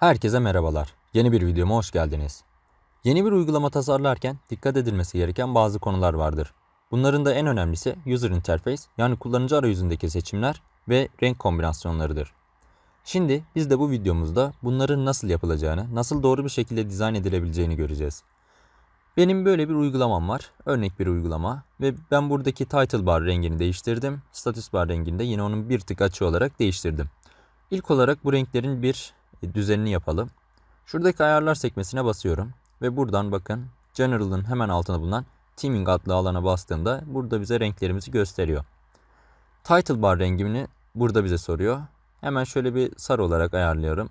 Herkese merhabalar. Yeni bir videoma hoş geldiniz. Yeni bir uygulama tasarlarken dikkat edilmesi gereken bazı konular vardır. Bunların da en önemlisi user interface yani kullanıcı arayüzündeki seçimler ve renk kombinasyonlarıdır. Şimdi biz de bu videomuzda bunların nasıl yapılacağını, nasıl doğru bir şekilde dizayn edilebileceğini göreceğiz. Benim böyle bir uygulamam var. Örnek bir uygulama. Ve ben buradaki title bar rengini değiştirdim. Status bar rengini de yine onun bir tık açı olarak değiştirdim. İlk olarak bu renklerin bir e, düzenini yapalım. Şuradaki ayarlar sekmesine basıyorum. Ve buradan bakın General'ın hemen altında bulunan Teaming adlı alana bastığımda burada bize renklerimizi gösteriyor. Title bar rengimini burada bize soruyor. Hemen şöyle bir sarı olarak ayarlıyorum.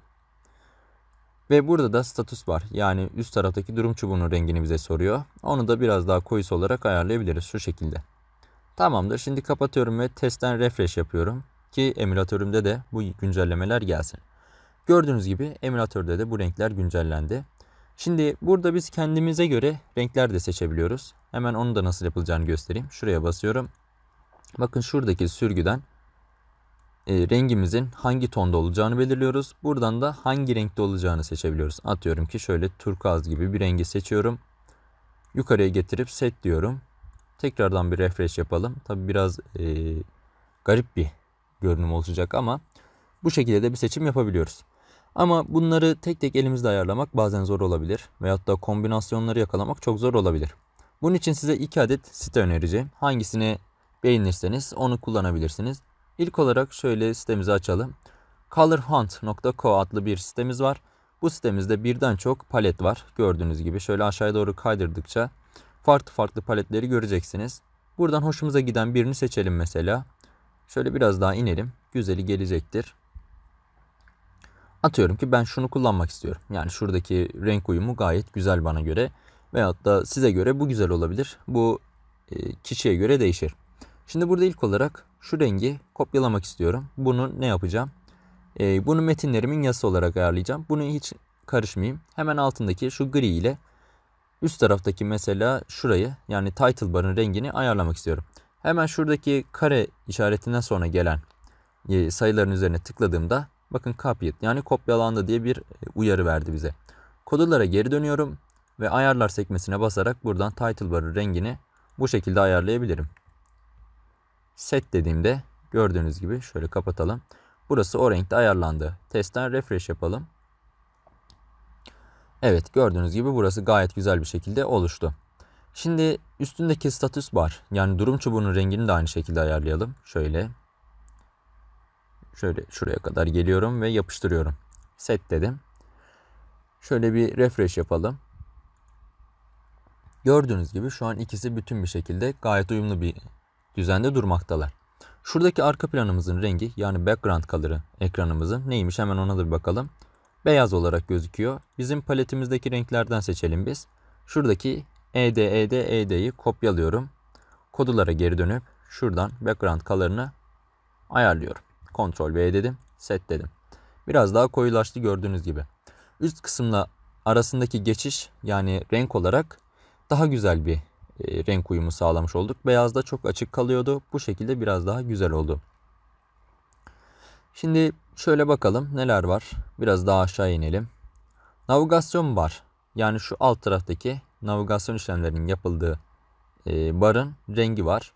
Ve burada da status var. Yani üst taraftaki durum çubuğunun rengini bize soruyor. Onu da biraz daha koyusu olarak ayarlayabiliriz şu şekilde. Tamamdır. Şimdi kapatıyorum ve testten refresh yapıyorum. Ki emülatörümde de bu güncellemeler gelsin. Gördüğünüz gibi emülatörde de bu renkler güncellendi. Şimdi burada biz kendimize göre renkler de seçebiliyoruz. Hemen onu da nasıl yapılacağını göstereyim. Şuraya basıyorum. Bakın şuradaki sürgüden e, rengimizin hangi tonda olacağını belirliyoruz. Buradan da hangi renkte olacağını seçebiliyoruz. Atıyorum ki şöyle turkuaz gibi bir rengi seçiyorum. Yukarıya getirip set diyorum. Tekrardan bir refresh yapalım. Tabi biraz e, garip bir görünüm olacak ama bu şekilde de bir seçim yapabiliyoruz. Ama bunları tek tek elimizde ayarlamak bazen zor olabilir. Veyahut da kombinasyonları yakalamak çok zor olabilir. Bunun için size iki adet site önereceğim. Hangisini beğenirseniz onu kullanabilirsiniz. İlk olarak şöyle sitemizi açalım. colorhunt.co adlı bir sitemiz var. Bu sitemizde birden çok palet var. Gördüğünüz gibi şöyle aşağıya doğru kaydırdıkça farklı farklı paletleri göreceksiniz. Buradan hoşumuza giden birini seçelim mesela. Şöyle biraz daha inelim. Güzeli gelecektir. Atıyorum ki ben şunu kullanmak istiyorum. Yani şuradaki renk uyumu gayet güzel bana göre. Veyahut da size göre bu güzel olabilir. Bu e, kişiye göre değişir. Şimdi burada ilk olarak şu rengi kopyalamak istiyorum. Bunu ne yapacağım? E, bunu metinlerimin yazısı olarak ayarlayacağım. Bunu hiç karışmayayım. Hemen altındaki şu gri ile üst taraftaki mesela şurayı yani title bar'ın rengini ayarlamak istiyorum. Hemen şuradaki kare işaretinden sonra gelen e, sayıların üzerine tıkladığımda bakın copyed yani kopyalandı diye bir e, uyarı verdi bize. Kodulara geri dönüyorum ve ayarlar sekmesine basarak buradan title bar'ın rengini bu şekilde ayarlayabilirim set dediğimde gördüğünüz gibi şöyle kapatalım. Burası o renkte ayarlandı. Testten refresh yapalım. Evet gördüğünüz gibi burası gayet güzel bir şekilde oluştu. Şimdi üstündeki status bar yani durum çubuğunun rengini de aynı şekilde ayarlayalım. Şöyle şöyle şuraya kadar geliyorum ve yapıştırıyorum. Set dedim. Şöyle bir refresh yapalım. Gördüğünüz gibi şu an ikisi bütün bir şekilde gayet uyumlu bir düzende durmaktalar. Şuradaki arka planımızın rengi yani background color'ı ekranımızın neymiş hemen ona da bir bakalım. Beyaz olarak gözüküyor. Bizim paletimizdeki renklerden seçelim biz. Şuradaki ED, ED, ED'yi kopyalıyorum. Kodulara geri dönüp şuradan background color'ını ayarlıyorum. Ctrl V dedim, set dedim. Biraz daha koyulaştı gördüğünüz gibi. Üst kısımla arasındaki geçiş yani renk olarak daha güzel bir e, renk uyumu sağlamış olduk. Beyaz da çok açık kalıyordu. Bu şekilde biraz daha güzel oldu. Şimdi şöyle bakalım neler var. Biraz daha aşağı inelim. Navigasyon bar. Yani şu alt taraftaki navigasyon işlemlerinin yapıldığı e, barın rengi var.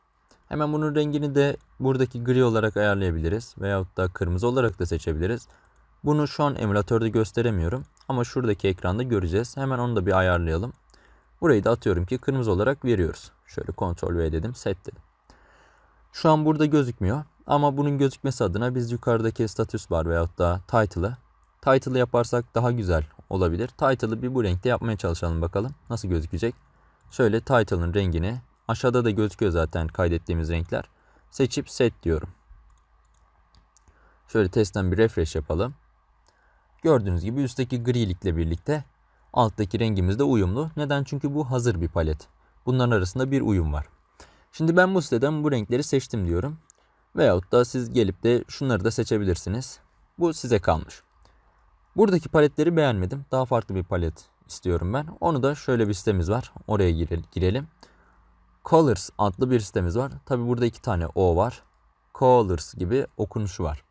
Hemen bunun rengini de buradaki gri olarak ayarlayabiliriz. Veyahut da kırmızı olarak da seçebiliriz. Bunu şu an emülatörde gösteremiyorum. Ama şuradaki ekranda göreceğiz. Hemen onu da bir ayarlayalım. Burayı da atıyorum ki kırmızı olarak veriyoruz. Şöyle kontrol V dedim set dedim. Şu an burada gözükmüyor ama bunun gözükmesi adına biz yukarıdaki status bar veyahut da title'ı title'ı yaparsak daha güzel olabilir. Title'ı bir bu renkte yapmaya çalışalım bakalım nasıl gözükecek. Şöyle title'ın rengini aşağıda da gözüküyor zaten kaydettiğimiz renkler. Seçip set diyorum. Şöyle testten bir refresh yapalım. Gördüğünüz gibi üstteki grilikle birlikte Alttaki rengimiz de uyumlu. Neden? Çünkü bu hazır bir palet. Bunların arasında bir uyum var. Şimdi ben bu siteden bu renkleri seçtim diyorum. Veyahut da siz gelip de şunları da seçebilirsiniz. Bu size kalmış. Buradaki paletleri beğenmedim. Daha farklı bir palet istiyorum ben. Onu da şöyle bir sitemiz var. Oraya girelim. Colors adlı bir sitemiz var. Tabi burada iki tane O var. Colors gibi okunuşu var.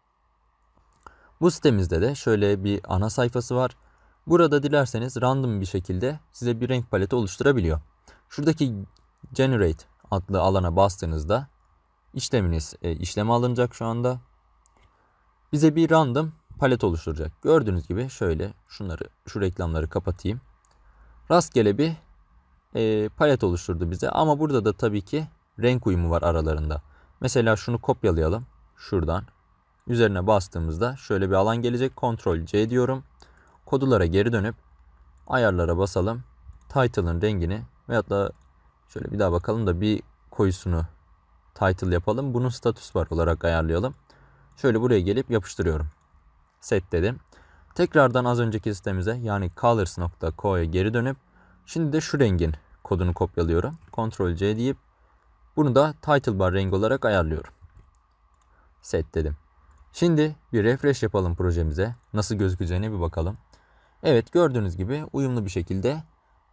Bu sitemizde de şöyle bir ana sayfası var. Burada dilerseniz random bir şekilde size bir renk paleti oluşturabiliyor. Şuradaki Generate adlı alana bastığınızda işleminiz e, işleme alınacak şu anda. Bize bir random palet oluşturacak. Gördüğünüz gibi şöyle şunları şu reklamları kapatayım. Rastgele bir e, palet oluşturdu bize ama burada da tabii ki renk uyumu var aralarında. Mesela şunu kopyalayalım şuradan. Üzerine bastığımızda şöyle bir alan gelecek. Ctrl C diyorum. Kodulara geri dönüp ayarlara basalım. Title'ın rengini veyahut da şöyle bir daha bakalım da bir koyusunu title yapalım. Bunun status bar olarak ayarlayalım. Şöyle buraya gelip yapıştırıyorum. Set dedim. Tekrardan az önceki listemize yani colors.co'ya geri dönüp şimdi de şu rengin kodunu kopyalıyorum. Ctrl C deyip bunu da title bar rengi olarak ayarlıyorum. Set dedim. Şimdi bir refresh yapalım projemize. Nasıl gözükeceğine bir bakalım. Evet gördüğünüz gibi uyumlu bir şekilde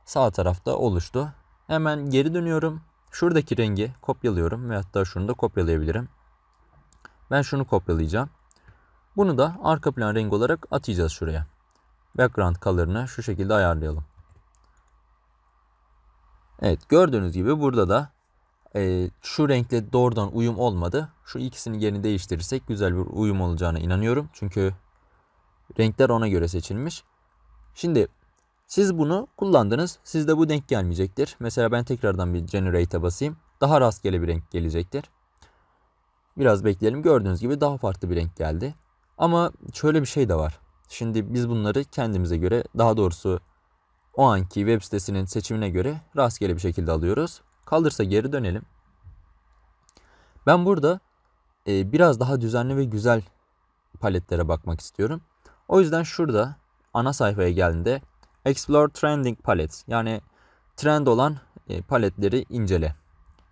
sağ tarafta oluştu. Hemen geri dönüyorum. Şuradaki rengi kopyalıyorum ve hatta şunu da kopyalayabilirim. Ben şunu kopyalayacağım. Bunu da arka plan rengi olarak atacağız şuraya. Background color'ını şu şekilde ayarlayalım. Evet gördüğünüz gibi burada da e, şu renkle doğrudan uyum olmadı. Şu ikisini yerini değiştirirsek güzel bir uyum olacağına inanıyorum. Çünkü renkler ona göre seçilmiş. Şimdi siz bunu kullandınız. Sizde bu denk gelmeyecektir. Mesela ben tekrardan bir generate'e basayım. Daha rastgele bir renk gelecektir. Biraz bekleyelim. Gördüğünüz gibi daha farklı bir renk geldi. Ama şöyle bir şey de var. Şimdi biz bunları kendimize göre daha doğrusu o anki web sitesinin seçimine göre rastgele bir şekilde alıyoruz. Kalırsa geri dönelim. Ben burada e, biraz daha düzenli ve güzel paletlere bakmak istiyorum. O yüzden şurada ana sayfaya geldiğinde Explore Trending Palettes yani trend olan e, paletleri incele.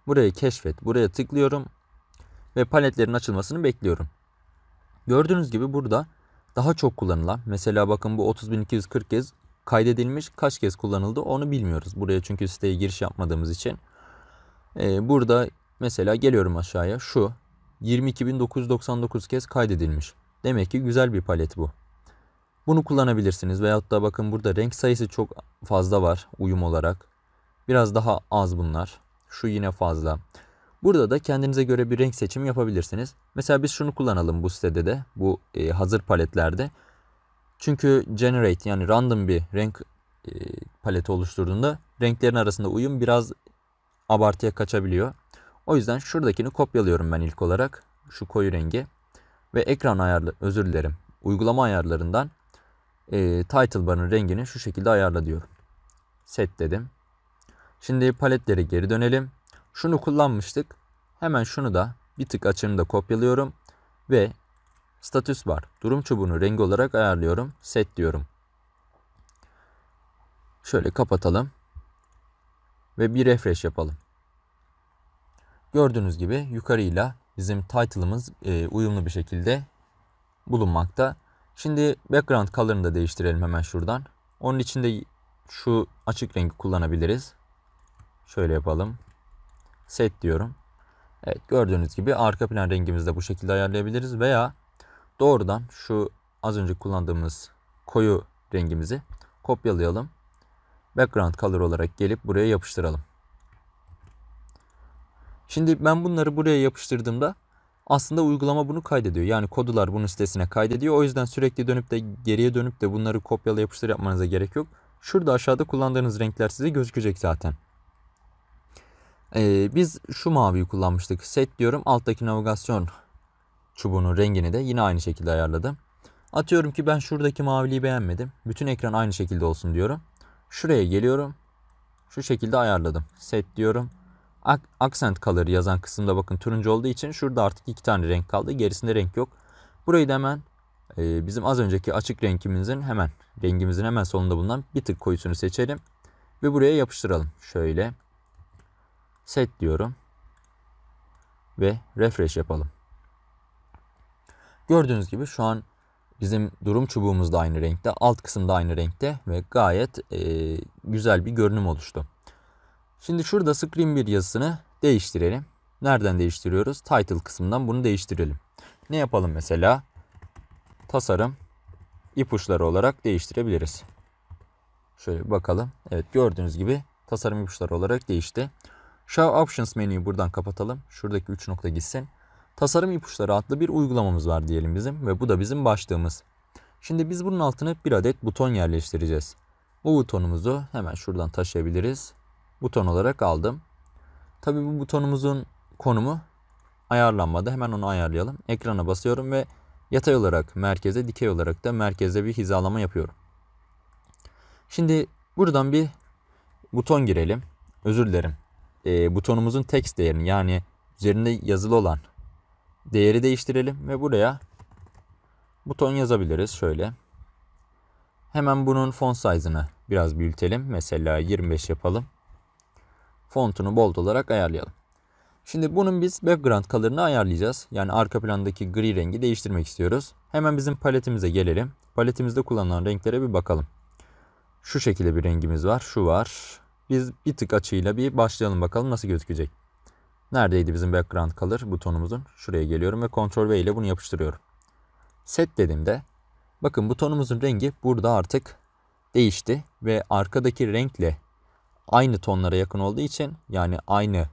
Burayı keşfet. Buraya tıklıyorum ve paletlerin açılmasını bekliyorum. Gördüğünüz gibi burada daha çok kullanılan mesela bakın bu 30.240 kez kaydedilmiş kaç kez kullanıldı onu bilmiyoruz. Buraya çünkü siteye giriş yapmadığımız için. Ee, burada mesela geliyorum aşağıya şu 22.999 kez kaydedilmiş. Demek ki güzel bir palet bu. Bunu kullanabilirsiniz. Veyahut da bakın burada renk sayısı çok fazla var uyum olarak. Biraz daha az bunlar. Şu yine fazla. Burada da kendinize göre bir renk seçimi yapabilirsiniz. Mesela biz şunu kullanalım bu sitede de. Bu e, hazır paletlerde. Çünkü generate yani random bir renk e, paleti oluşturduğunda renklerin arasında uyum biraz abartıya kaçabiliyor. O yüzden şuradakini kopyalıyorum ben ilk olarak. Şu koyu rengi. Ve ekran ayarlı özür dilerim. Uygulama ayarlarından e, title bar'ın rengini şu şekilde ayarla diyorum. Set dedim. Şimdi paletlere geri dönelim. Şunu kullanmıştık. Hemen şunu da bir tık da kopyalıyorum ve status bar durum çubuğunu rengi olarak ayarlıyorum. Set diyorum. Şöyle kapatalım ve bir refresh yapalım. Gördüğünüz gibi yukarıyla bizim title'ımız e, uyumlu bir şekilde bulunmakta. Şimdi background color'ını da değiştirelim hemen şuradan. Onun için de şu açık rengi kullanabiliriz. Şöyle yapalım. Set diyorum. Evet gördüğünüz gibi arka plan rengimizi de bu şekilde ayarlayabiliriz veya doğrudan şu az önce kullandığımız koyu rengimizi kopyalayalım. Background color olarak gelip buraya yapıştıralım. Şimdi ben bunları buraya yapıştırdığımda aslında uygulama bunu kaydediyor. Yani kodular bunun sitesine kaydediyor. O yüzden sürekli dönüp de geriye dönüp de bunları kopyala yapıştır yapmanıza gerek yok. Şurada aşağıda kullandığınız renkler size gözükecek zaten. Ee, biz şu maviyi kullanmıştık. Set diyorum alttaki navigasyon çubuğunun rengini de yine aynı şekilde ayarladım. Atıyorum ki ben şuradaki maviliği beğenmedim. Bütün ekran aynı şekilde olsun diyorum. Şuraya geliyorum. Şu şekilde ayarladım. Set diyorum accent color yazan kısımda bakın turuncu olduğu için şurada artık iki tane renk kaldı. Gerisinde renk yok. Burayı da hemen e, bizim az önceki açık rengimizin hemen rengimizin hemen solunda bulunan bir tık koyusunu seçelim. Ve buraya yapıştıralım. Şöyle set diyorum. Ve refresh yapalım. Gördüğünüz gibi şu an bizim durum çubuğumuz da aynı renkte. Alt kısım da aynı renkte ve gayet e, güzel bir görünüm oluştu. Şimdi şurada screen 1 yazısını değiştirelim. Nereden değiştiriyoruz? Title kısmından bunu değiştirelim. Ne yapalım mesela? Tasarım ipuçları olarak değiştirebiliriz. Şöyle bakalım. Evet gördüğünüz gibi tasarım ipuçları olarak değişti. Show Options menüyü buradan kapatalım. Şuradaki 3 nokta gitsin. Tasarım ipuçları adlı bir uygulamamız var diyelim bizim ve bu da bizim başlığımız. Şimdi biz bunun altına bir adet buton yerleştireceğiz. Bu butonumuzu hemen şuradan taşıyabiliriz buton olarak aldım. Tabii bu butonumuzun konumu ayarlanmadı. Hemen onu ayarlayalım. Ekrana basıyorum ve yatay olarak merkeze, dikey olarak da merkeze bir hizalama yapıyorum. Şimdi buradan bir buton girelim. Özür dilerim. E, butonumuzun text değerini yani üzerinde yazılı olan değeri değiştirelim ve buraya buton yazabiliriz şöyle. Hemen bunun font size'ını biraz büyütelim. Mesela 25 yapalım fontunu bold olarak ayarlayalım. Şimdi bunun biz background color'ını ayarlayacağız. Yani arka plandaki gri rengi değiştirmek istiyoruz. Hemen bizim paletimize gelelim. Paletimizde kullanılan renklere bir bakalım. Şu şekilde bir rengimiz var. Şu var. Biz bir tık açıyla bir başlayalım bakalım nasıl gözükecek. Neredeydi bizim background color butonumuzun? Şuraya geliyorum ve Ctrl V ile bunu yapıştırıyorum. Set dediğimde bakın butonumuzun rengi burada artık değişti ve arkadaki renkle aynı tonlara yakın olduğu için yani aynı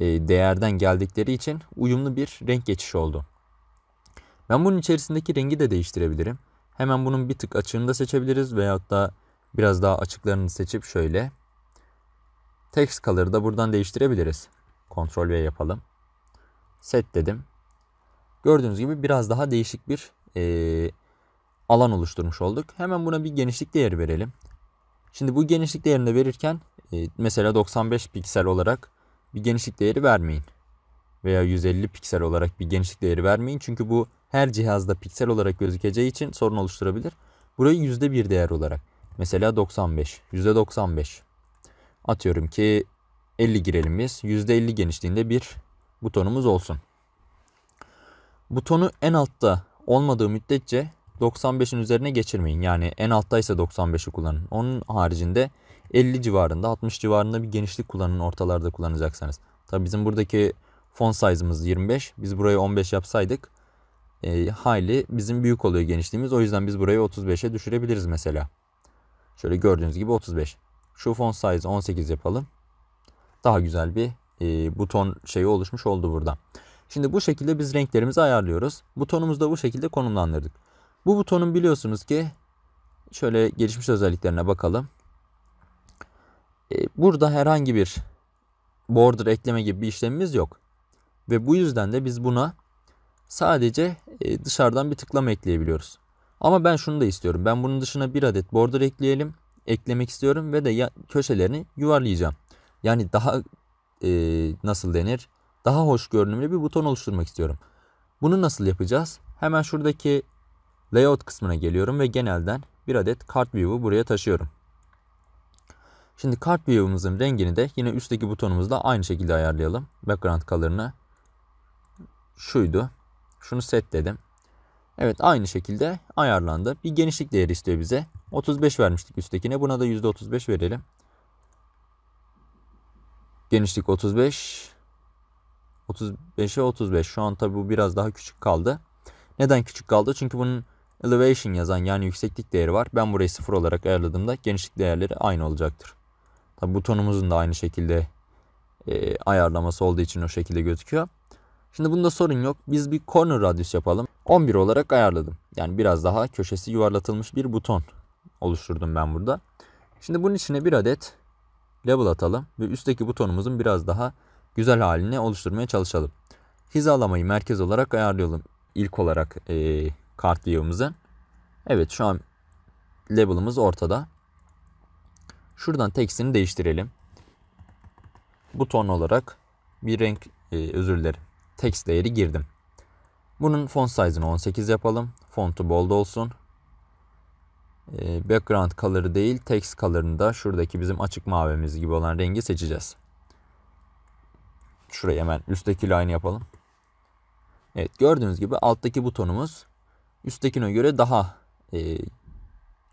e, değerden geldikleri için uyumlu bir renk geçişi oldu. Ben bunun içerisindeki rengi de değiştirebilirim. Hemen bunun bir tık açığını da seçebiliriz veyahut da biraz daha açıklarını seçip şöyle text color'ı da buradan değiştirebiliriz. Ctrl V yapalım. Set dedim. Gördüğünüz gibi biraz daha değişik bir e, alan oluşturmuş olduk. Hemen buna bir genişlik değeri verelim. Şimdi bu genişlik değerini verirken e, mesela 95 piksel olarak bir genişlik değeri vermeyin. Veya 150 piksel olarak bir genişlik değeri vermeyin. Çünkü bu her cihazda piksel olarak gözükeceği için sorun oluşturabilir. Burayı %1 değer olarak. Mesela 95. %95. Atıyorum ki 50 girelim biz. %50 genişliğinde bir butonumuz olsun. Butonu en altta olmadığı müddetçe 95'in üzerine geçirmeyin. Yani en alttaysa 95'i kullanın. Onun haricinde 50 civarında 60 civarında bir genişlik kullanın ortalarda kullanacaksanız. Tabi bizim buradaki font size'ımız 25. Biz burayı 15 yapsaydık e, hayli bizim büyük oluyor genişliğimiz. O yüzden biz burayı 35'e düşürebiliriz mesela. Şöyle gördüğünüz gibi 35. Şu font size 18 yapalım. Daha güzel bir e, buton şeyi oluşmuş oldu burada. Şimdi bu şekilde biz renklerimizi ayarlıyoruz. Butonumuzu da bu şekilde konumlandırdık. Bu butonun biliyorsunuz ki şöyle gelişmiş özelliklerine bakalım. E, burada herhangi bir border ekleme gibi bir işlemimiz yok. Ve bu yüzden de biz buna sadece e, dışarıdan bir tıklama ekleyebiliyoruz. Ama ben şunu da istiyorum. Ben bunun dışına bir adet border ekleyelim. Eklemek istiyorum ve de köşelerini yuvarlayacağım. Yani daha e, nasıl denir? Daha hoş görünümlü bir buton oluşturmak istiyorum. Bunu nasıl yapacağız? Hemen şuradaki Layout kısmına geliyorum ve genelden bir adet kart view'u buraya taşıyorum. Şimdi kart view'umuzun rengini de yine üstteki butonumuzla aynı şekilde ayarlayalım. Background color'ını şuydu. Şunu set dedim. Evet aynı şekilde ayarlandı. Bir genişlik değeri istiyor bize. 35 vermiştik üsttekine. Buna da %35 verelim. Genişlik 35. 35'e 35. Şu an tabi bu biraz daha küçük kaldı. Neden küçük kaldı? Çünkü bunun Elevation yazan yani yükseklik değeri var. Ben burayı sıfır olarak ayarladığımda genişlik değerleri aynı olacaktır. Tabi butonumuzun da aynı şekilde e, ayarlaması olduğu için o şekilde gözüküyor. Şimdi bunda sorun yok. Biz bir corner radius yapalım. 11 olarak ayarladım. Yani biraz daha köşesi yuvarlatılmış bir buton oluşturdum ben burada. Şimdi bunun içine bir adet level atalım ve üstteki butonumuzun biraz daha güzel halini oluşturmaya çalışalım. Hizalamayı merkez olarak ayarlayalım. İlk olarak e, kart view'umuzun. Evet şu an label'ımız ortada. Şuradan tekstini değiştirelim. Buton olarak bir renk e, özür dilerim. Text değeri girdim. Bunun font size'ını 18 yapalım. Fontu bold olsun. E, background color'ı değil text color'ını da şuradaki bizim açık mavimiz gibi olan rengi seçeceğiz. Şurayı hemen üstteki line yapalım. Evet gördüğünüz gibi alttaki butonumuz Üsttekine göre daha e,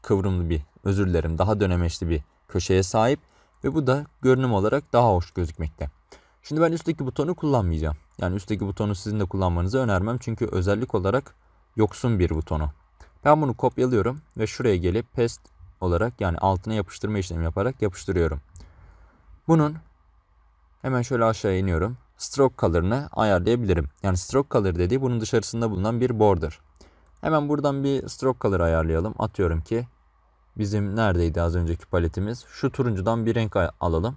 kıvrımlı bir, özür dilerim daha dönemeçli bir köşeye sahip ve bu da görünüm olarak daha hoş gözükmekte. Şimdi ben üstteki butonu kullanmayacağım. Yani üstteki butonu sizin de kullanmanızı önermem çünkü özellik olarak yoksun bir butonu. Ben bunu kopyalıyorum ve şuraya gelip paste olarak yani altına yapıştırma işlemi yaparak yapıştırıyorum. Bunun hemen şöyle aşağı iniyorum. Stroke color'ını ayarlayabilirim. Yani stroke color dediği bunun dışarısında bulunan bir border. Hemen buradan bir stroke color ayarlayalım. Atıyorum ki bizim neredeydi az önceki paletimiz? Şu turuncudan bir renk alalım.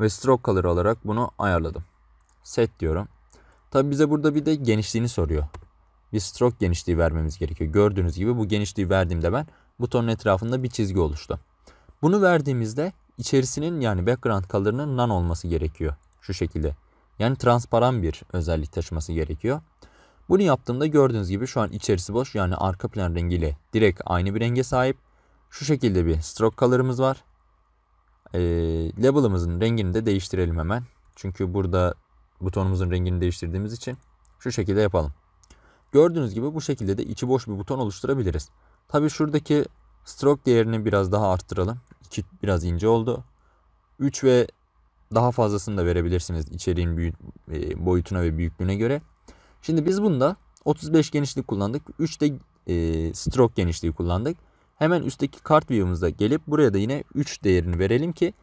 Ve stroke color olarak bunu ayarladım. Set diyorum. Tabi bize burada bir de genişliğini soruyor. Bir stroke genişliği vermemiz gerekiyor. Gördüğünüz gibi bu genişliği verdiğimde ben butonun etrafında bir çizgi oluştu. Bunu verdiğimizde içerisinin yani background color'ının none olması gerekiyor. Şu şekilde. Yani transparan bir özellik taşıması gerekiyor. Bunu yaptığımda gördüğünüz gibi şu an içerisi boş yani arka plan rengiyle direkt aynı bir renge sahip. Şu şekilde bir stroke color'ımız var. E, label'ımızın rengini de değiştirelim hemen. Çünkü burada butonumuzun rengini değiştirdiğimiz için şu şekilde yapalım. Gördüğünüz gibi bu şekilde de içi boş bir buton oluşturabiliriz. Tabi şuradaki stroke değerini biraz daha arttıralım. İki biraz ince oldu. 3 ve daha fazlasını da verebilirsiniz içeriğin e, boyutuna ve büyüklüğüne göre. Şimdi biz bunda 35 genişlik kullandık. 3 de e, stroke genişliği kullandık. Hemen üstteki kart view'umuza gelip buraya da yine 3 değerini verelim ki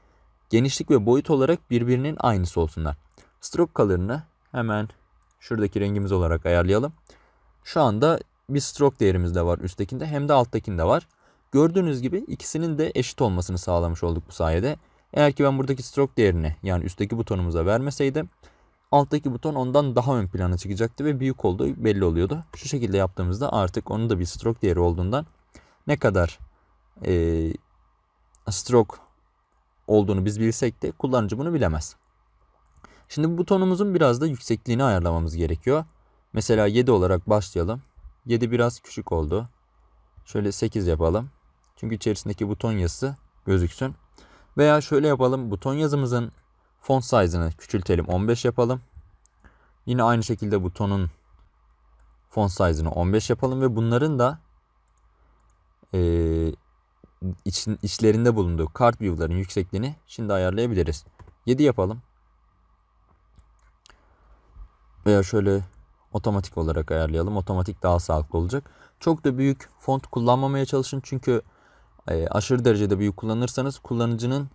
genişlik ve boyut olarak birbirinin aynısı olsunlar. Stroke color'ını hemen şuradaki rengimiz olarak ayarlayalım. Şu anda bir stroke değerimiz de var üsttekinde hem de alttakinde var. Gördüğünüz gibi ikisinin de eşit olmasını sağlamış olduk bu sayede. Eğer ki ben buradaki stroke değerini yani üstteki butonumuza vermeseydim alttaki buton ondan daha ön plana çıkacaktı ve büyük olduğu belli oluyordu. Şu şekilde yaptığımızda artık onun da bir stroke değeri olduğundan ne kadar e, stroke olduğunu biz bilsek de kullanıcı bunu bilemez. Şimdi bu butonumuzun biraz da yüksekliğini ayarlamamız gerekiyor. Mesela 7 olarak başlayalım. 7 biraz küçük oldu. Şöyle 8 yapalım. Çünkü içerisindeki buton yazısı gözüksün. Veya şöyle yapalım. Buton yazımızın Font size'ını küçültelim 15 yapalım. Yine aynı şekilde butonun font size'ını 15 yapalım ve bunların da e, için, içlerinde bulunduğu kart view'ların yüksekliğini şimdi ayarlayabiliriz. 7 yapalım. Veya şöyle otomatik olarak ayarlayalım. Otomatik daha sağlıklı olacak. Çok da büyük font kullanmamaya çalışın çünkü e, aşırı derecede büyük kullanırsanız kullanıcının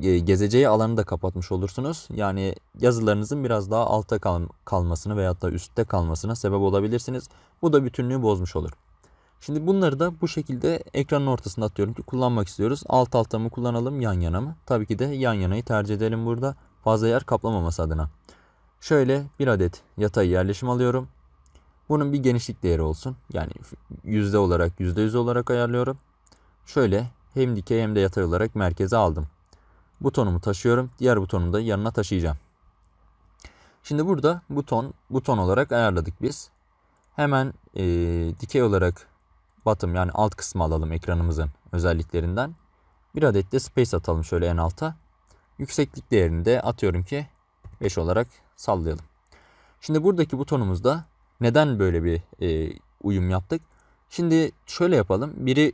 gezeceği alanı da kapatmış olursunuz. Yani yazılarınızın biraz daha altta kal kalmasını veyahut da üstte kalmasına sebep olabilirsiniz. Bu da bütünlüğü bozmuş olur. Şimdi bunları da bu şekilde ekranın ortasına atıyorum ki kullanmak istiyoruz. Alt alta mı kullanalım yan yana mı? Tabii ki de yan yanayı tercih edelim burada. Fazla yer kaplamaması adına. Şöyle bir adet yatay yerleşim alıyorum. Bunun bir genişlik değeri olsun. Yani yüzde olarak yüzde yüz olarak ayarlıyorum. Şöyle hem dikey hem de yatay olarak merkeze aldım butonumu taşıyorum. Diğer butonumu da yanına taşıyacağım. Şimdi burada buton buton olarak ayarladık biz. Hemen e, dikey olarak batım, yani alt kısmı alalım ekranımızın özelliklerinden. Bir adet de space atalım şöyle en alta. Yükseklik değerini de atıyorum ki 5 olarak sallayalım. Şimdi buradaki butonumuzda neden böyle bir e, uyum yaptık? Şimdi şöyle yapalım. Biri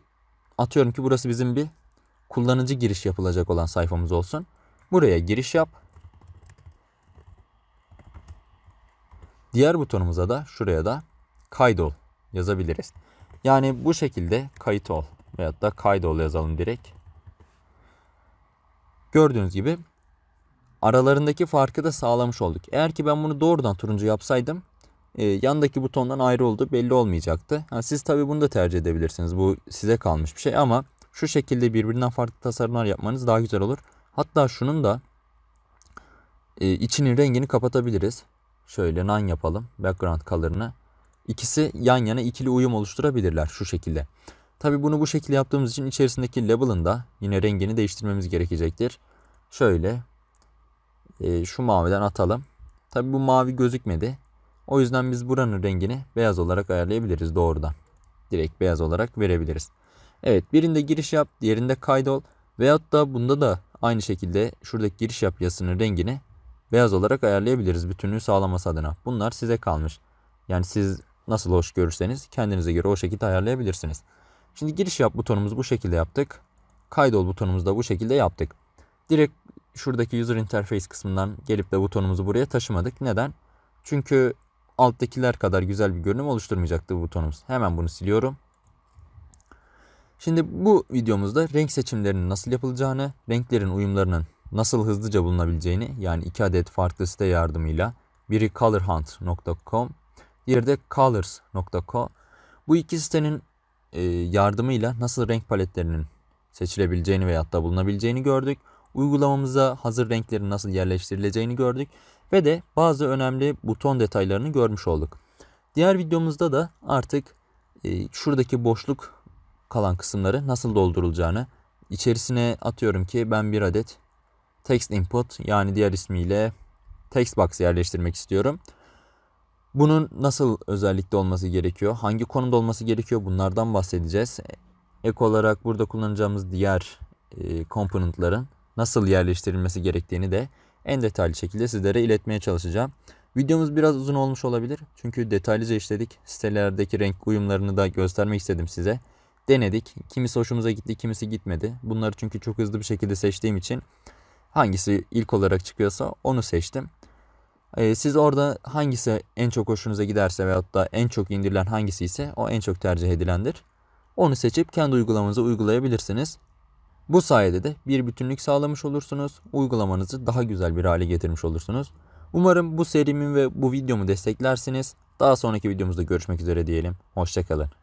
atıyorum ki burası bizim bir kullanıcı giriş yapılacak olan sayfamız olsun. Buraya giriş yap. Diğer butonumuza da şuraya da kaydol yazabiliriz. Yani bu şekilde kayıt ol veyahut da kaydol yazalım direkt. Gördüğünüz gibi aralarındaki farkı da sağlamış olduk. Eğer ki ben bunu doğrudan turuncu yapsaydım e, yandaki butondan ayrı oldu belli olmayacaktı. Yani siz tabi bunu da tercih edebilirsiniz. Bu size kalmış bir şey ama şu şekilde birbirinden farklı tasarımlar yapmanız daha güzel olur. Hatta şunun da e, içinin rengini kapatabiliriz. Şöyle nan yapalım. Background color'ını. İkisi yan yana ikili uyum oluşturabilirler şu şekilde. Tabi bunu bu şekilde yaptığımız için içerisindeki label'ın da yine rengini değiştirmemiz gerekecektir. Şöyle e, şu maviden atalım. Tabi bu mavi gözükmedi. O yüzden biz buranın rengini beyaz olarak ayarlayabiliriz doğrudan. Direkt beyaz olarak verebiliriz. Evet birinde giriş yap diğerinde kaydol veyahut da bunda da aynı şekilde şuradaki giriş yap yazısının rengini beyaz olarak ayarlayabiliriz bütünlüğü sağlaması adına. Bunlar size kalmış. Yani siz nasıl hoş görürseniz kendinize göre o şekilde ayarlayabilirsiniz. Şimdi giriş yap butonumuzu bu şekilde yaptık. Kaydol butonumuzu da bu şekilde yaptık. Direkt şuradaki user interface kısmından gelip de butonumuzu buraya taşımadık. Neden? Çünkü alttakiler kadar güzel bir görünüm oluşturmayacaktı bu butonumuz. Hemen bunu siliyorum. Şimdi bu videomuzda renk seçimlerinin nasıl yapılacağını, renklerin uyumlarının nasıl hızlıca bulunabileceğini yani iki adet farklı site yardımıyla biri colorhunt.com diğeri de colors.co bu iki sitenin e, yardımıyla nasıl renk paletlerinin seçilebileceğini veyahut da bulunabileceğini gördük. Uygulamamıza hazır renklerin nasıl yerleştirileceğini gördük ve de bazı önemli buton detaylarını görmüş olduk. Diğer videomuzda da artık e, şuradaki boşluk kalan kısımları nasıl doldurulacağını. İçerisine atıyorum ki ben bir adet text input yani diğer ismiyle text box yerleştirmek istiyorum. Bunun nasıl özellikle olması gerekiyor? Hangi konumda olması gerekiyor? Bunlardan bahsedeceğiz. Ek olarak burada kullanacağımız diğer e, componentların nasıl yerleştirilmesi gerektiğini de en detaylı şekilde sizlere iletmeye çalışacağım. Videomuz biraz uzun olmuş olabilir. Çünkü detaylıca işledik. Sitelerdeki renk uyumlarını da göstermek istedim size denedik. Kimisi hoşumuza gitti, kimisi gitmedi. Bunları çünkü çok hızlı bir şekilde seçtiğim için hangisi ilk olarak çıkıyorsa onu seçtim. Ee, siz orada hangisi en çok hoşunuza giderse veyahut da en çok indirilen hangisi ise o en çok tercih edilendir. Onu seçip kendi uygulamanızı uygulayabilirsiniz. Bu sayede de bir bütünlük sağlamış olursunuz. Uygulamanızı daha güzel bir hale getirmiş olursunuz. Umarım bu serimin ve bu videomu desteklersiniz. Daha sonraki videomuzda görüşmek üzere diyelim. Hoşçakalın.